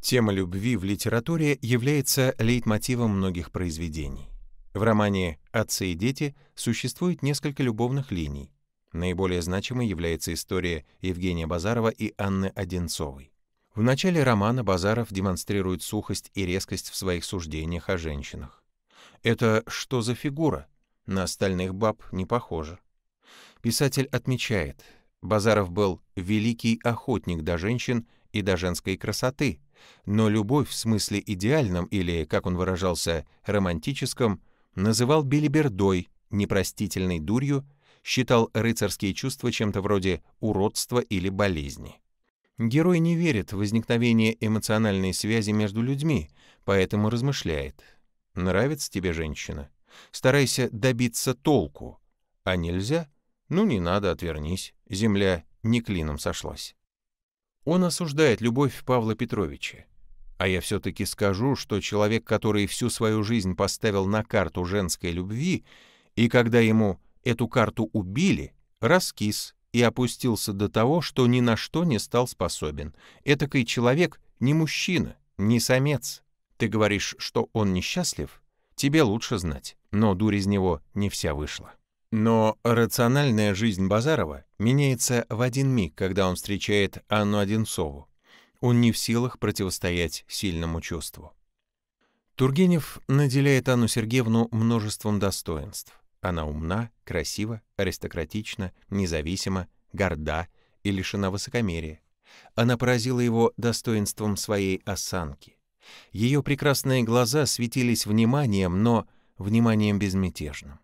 Тема любви в литературе является лейтмотивом многих произведений. В романе «Отцы и дети» существует несколько любовных линий. Наиболее значимой является история Евгения Базарова и Анны Одинцовой. В начале романа Базаров демонстрирует сухость и резкость в своих суждениях о женщинах. Это что за фигура? На остальных баб не похоже. Писатель отмечает, Базаров был великий охотник до женщин и до женской красоты, но любовь в смысле идеальном или, как он выражался, романтическом, называл билибердой, непростительной дурью, считал рыцарские чувства чем-то вроде уродства или болезни. Герой не верит в возникновение эмоциональной связи между людьми, поэтому размышляет. «Нравится тебе женщина? Старайся добиться толку. А нельзя? Ну не надо, отвернись. Земля не клином сошлась». Он осуждает любовь Павла Петровича. А я все-таки скажу, что человек, который всю свою жизнь поставил на карту женской любви, и когда ему эту карту убили, раскис и опустился до того, что ни на что не стал способен. Этакий человек не мужчина, не самец. Ты говоришь, что он несчастлив? Тебе лучше знать, но дурь из него не вся вышла. Но рациональная жизнь Базарова меняется в один миг, когда он встречает Анну Одинцову. Он не в силах противостоять сильному чувству. Тургенев наделяет Анну Сергеевну множеством достоинств. Она умна, красива, аристократична, независима, горда и лишена высокомерия. Она поразила его достоинством своей осанки. Ее прекрасные глаза светились вниманием, но вниманием безмятежным.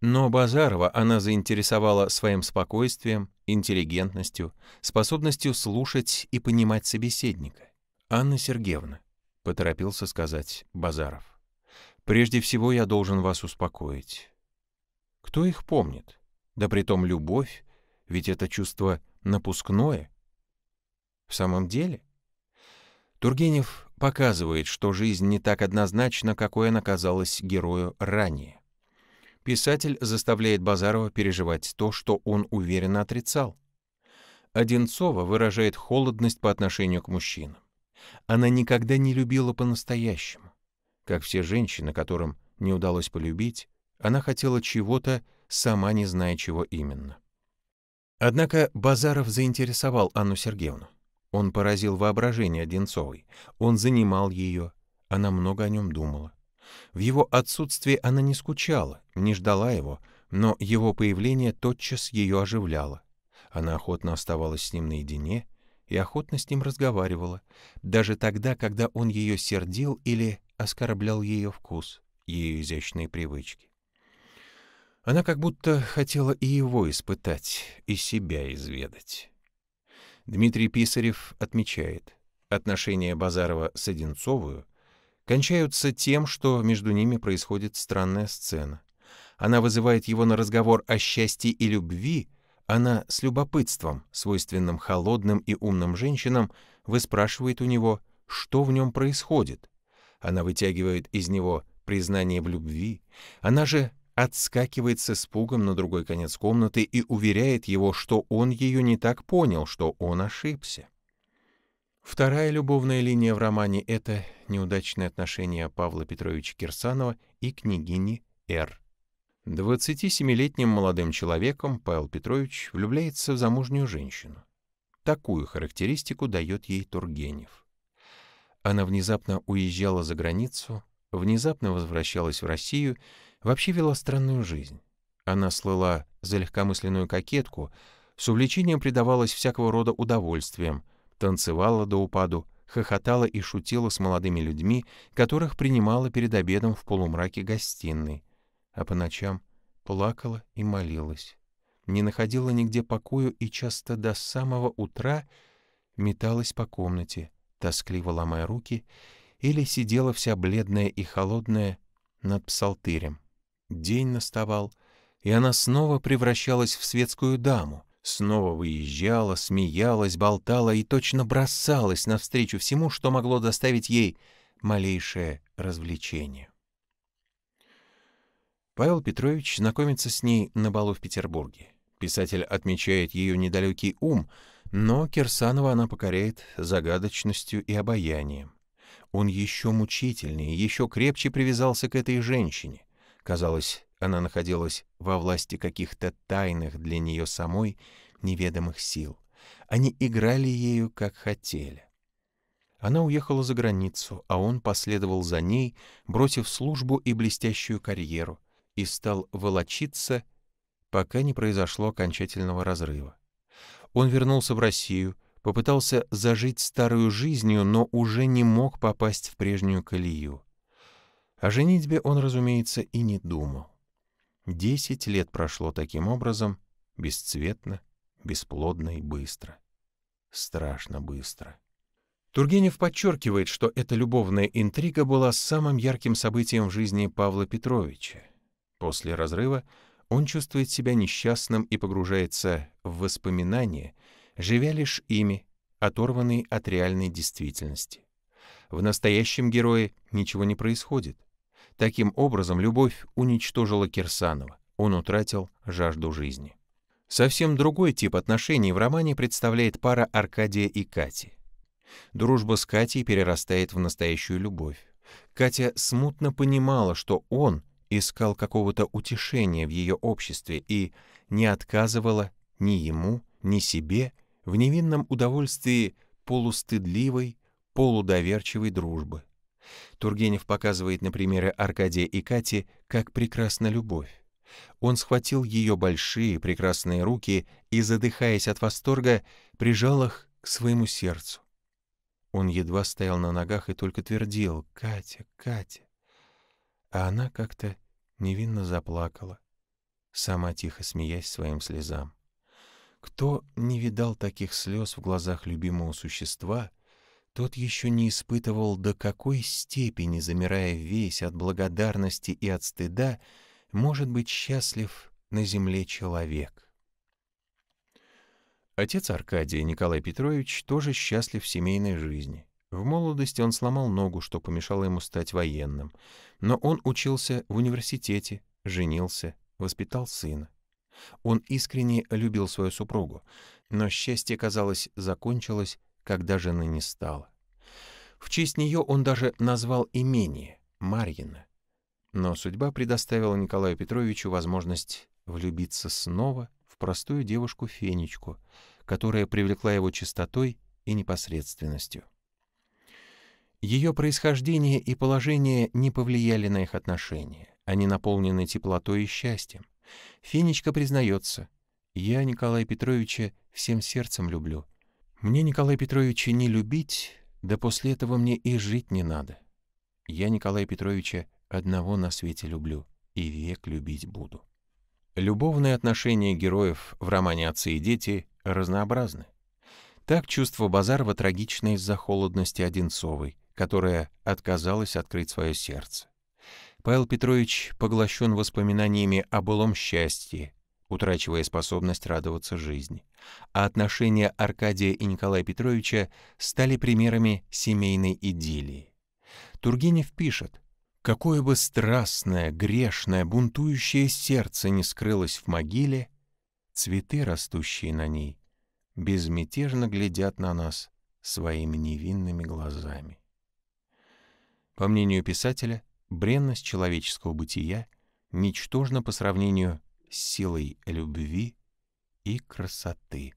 Но Базарова она заинтересовала своим спокойствием, интеллигентностью, способностью слушать и понимать собеседника. «Анна Сергеевна», — поторопился сказать Базаров, — «прежде всего я должен вас успокоить. Кто их помнит? Да притом любовь, ведь это чувство напускное. В самом деле?» Тургенев показывает, что жизнь не так однозначна, какой она казалась герою ранее. Писатель заставляет Базарова переживать то, что он уверенно отрицал. Одинцова выражает холодность по отношению к мужчинам. Она никогда не любила по-настоящему. Как все женщины, которым не удалось полюбить, она хотела чего-то, сама не зная чего именно. Однако Базаров заинтересовал Анну Сергеевну. Он поразил воображение Одинцовой, он занимал ее, она много о нем думала. В его отсутствии она не скучала, не ждала его, но его появление тотчас ее оживляло. Она охотно оставалась с ним наедине и охотно с ним разговаривала, даже тогда, когда он ее сердил или оскорблял ее вкус, ее изящные привычки. Она как будто хотела и его испытать, и себя изведать. Дмитрий Писарев отмечает, отношения Базарова с Одинцовую — кончаются тем, что между ними происходит странная сцена. Она вызывает его на разговор о счастье и любви, она с любопытством, свойственным холодным и умным женщинам, выспрашивает у него, что в нем происходит. Она вытягивает из него признание в любви, она же отскакивает с испугом на другой конец комнаты и уверяет его, что он ее не так понял, что он ошибся. Вторая любовная линия в романе — это неудачные отношения Павла Петровича Кирсанова и княгини Р. 27-летним молодым человеком Павел Петрович влюбляется в замужнюю женщину. Такую характеристику дает ей Тургенев. Она внезапно уезжала за границу, внезапно возвращалась в Россию, вообще вела странную жизнь. Она слыла за легкомысленную кокетку, с увлечением предавалась всякого рода удовольствиям — танцевала до упаду, хохотала и шутила с молодыми людьми, которых принимала перед обедом в полумраке гостиной, а по ночам плакала и молилась. Не находила нигде покою и часто до самого утра металась по комнате, тоскливо ломая руки, или сидела вся бледная и холодная над псалтырем. День наставал, и она снова превращалась в светскую даму, Снова выезжала, смеялась, болтала и точно бросалась навстречу всему, что могло доставить ей малейшее развлечение. Павел Петрович знакомится с ней на балу в Петербурге. Писатель отмечает ее недалекий ум, но Кирсанова она покоряет загадочностью и обаянием. Он еще мучительнее, еще крепче привязался к этой женщине. Казалось, она находилась во власти каких-то тайных для нее самой неведомых сил. Они играли ею, как хотели. Она уехала за границу, а он последовал за ней, бросив службу и блестящую карьеру, и стал волочиться, пока не произошло окончательного разрыва. Он вернулся в Россию, попытался зажить старую жизнью, но уже не мог попасть в прежнюю колею. О женитьбе он, разумеется, и не думал. Десять лет прошло таким образом, бесцветно, бесплодно и быстро. Страшно быстро. Тургенев подчеркивает, что эта любовная интрига была самым ярким событием в жизни Павла Петровича. После разрыва он чувствует себя несчастным и погружается в воспоминания, живя лишь ими, оторванный от реальной действительности. В настоящем герое ничего не происходит. Таким образом, любовь уничтожила Кирсанова. Он утратил жажду жизни. Совсем другой тип отношений в романе представляет пара Аркадия и Кати. Дружба с Катей перерастает в настоящую любовь. Катя смутно понимала, что он искал какого-то утешения в ее обществе и не отказывала ни ему, ни себе в невинном удовольствии полустыдливой, полудоверчивой дружбы. Тургенев показывает на примере Аркадия и Кати, как прекрасна любовь. Он схватил ее большие, прекрасные руки и, задыхаясь от восторга, прижал их к своему сердцу. Он едва стоял на ногах и только твердил «Катя, Катя». А она как-то невинно заплакала, сама тихо смеясь своим слезам. Кто не видал таких слез в глазах любимого существа, тот еще не испытывал, до какой степени, замирая весь от благодарности и от стыда, может быть счастлив на земле человек. Отец Аркадия, Николай Петрович, тоже счастлив в семейной жизни. В молодости он сломал ногу, что помешало ему стать военным. Но он учился в университете, женился, воспитал сына. Он искренне любил свою супругу, но счастье, казалось, закончилось когда жены не стало. В честь нее он даже назвал имение Марьино. Но судьба предоставила Николаю Петровичу возможность влюбиться снова в простую девушку Фенечку, которая привлекла его чистотой и непосредственностью. Ее происхождение и положение не повлияли на их отношения. Они наполнены теплотой и счастьем. Фенечка признается, «Я Николая Петровича всем сердцем люблю, мне Николай Петровича не любить, да после этого мне и жить не надо. Я Николая Петровича одного на свете люблю и век любить буду. Любовные отношения героев в романе «Отцы и дети» разнообразны. Так чувство Базарова трагично из-за холодности Одинцовой, которая отказалась открыть свое сердце. Павел Петрович поглощен воспоминаниями о былом счастье, утрачивая способность радоваться жизни а отношения Аркадия и Николая Петровича стали примерами семейной идиллии. Тургенев пишет, «Какое бы страстное, грешное, бунтующее сердце не скрылось в могиле, цветы, растущие на ней, безмятежно глядят на нас своими невинными глазами». По мнению писателя, бренность человеческого бытия ничтожна по сравнению с силой любви и красоты.